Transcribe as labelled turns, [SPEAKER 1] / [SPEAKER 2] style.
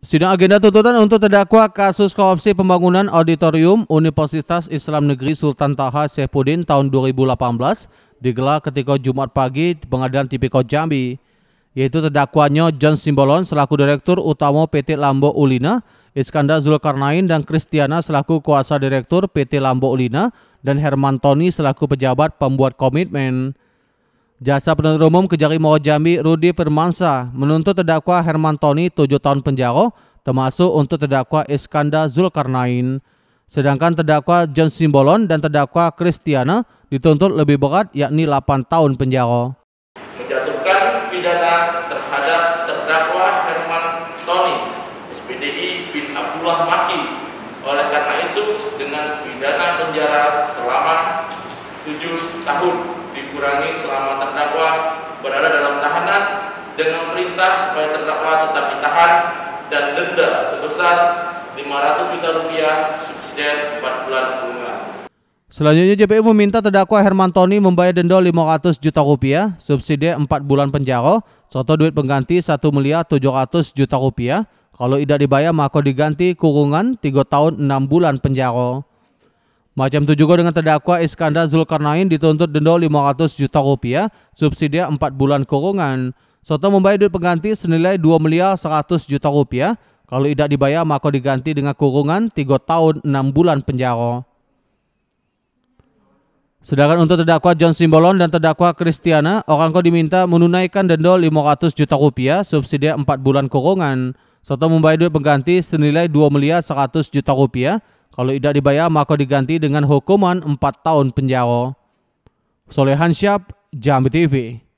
[SPEAKER 1] Sidang agenda tuntutan untuk terdakwa kasus korupsi pembangunan auditorium Universitas Islam Negeri Sultan Taha Syafuddin tahun 2018 digelar ketika Jumat pagi di Pengadilan Tipikor Jambi, yaitu terdakwanya John Simbolon selaku Direktur Utama PT Lambo Ulina, Iskandar Zulkarnain dan Kristiana selaku Kuasa Direktur PT Lambo Ulina, dan Herman Tony selaku pejabat pembuat komitmen. Jasa penuntut umum Kejari Moro Jambi Rudi Permansa menuntut terdakwa Herman Tony 7 tahun penjara termasuk untuk terdakwa Iskandar Zulkarnain. Sedangkan terdakwa John Simbolon dan terdakwa Kristiana dituntut lebih berat yakni 8 tahun penjara.
[SPEAKER 2] Menjatuhkan pidana terhadap terdakwa Herman Tony SPDI bin Abdullah Maki oleh karena itu dengan pidana penjara selama 7 tahun dikurangi selama terdakwa berada dalam tahanan dengan perintah supaya terdakwa tetap ditahan dan denda sebesar 500 juta rupiah subsidi 4 bulan kurungan.
[SPEAKER 1] Selanjutnya JPU meminta terdakwa Herman Tony membayar denda 500 juta rupiah, subsidi 4 bulan penjara, soto duit pengganti 1 miliar 700 juta rupiah. Kalau tidak dibayar maka diganti kurungan 3 tahun 6 bulan penjara. Macam itu juga dengan terdakwa Iskandar Zulkarnain dituntut denda 500 juta rupiah, subsidi 4 bulan kurungan, serta membayar duit pengganti senilai 2 miliar 100 juta rupiah. Kalau tidak dibayar, maka diganti dengan kurungan 3 tahun 6 bulan penjara. Sedangkan untuk terdakwa John Simbolon dan terdakwa Kristiana, kau diminta menunaikan denda 500 juta rupiah, subsidi 4 bulan kurungan, serta membayar duit pengganti senilai 2 miliar 100 juta rupiah kalau tidak dibayar maka diganti dengan hukuman 4 tahun penjara. Solehan Syab, Jambi TV.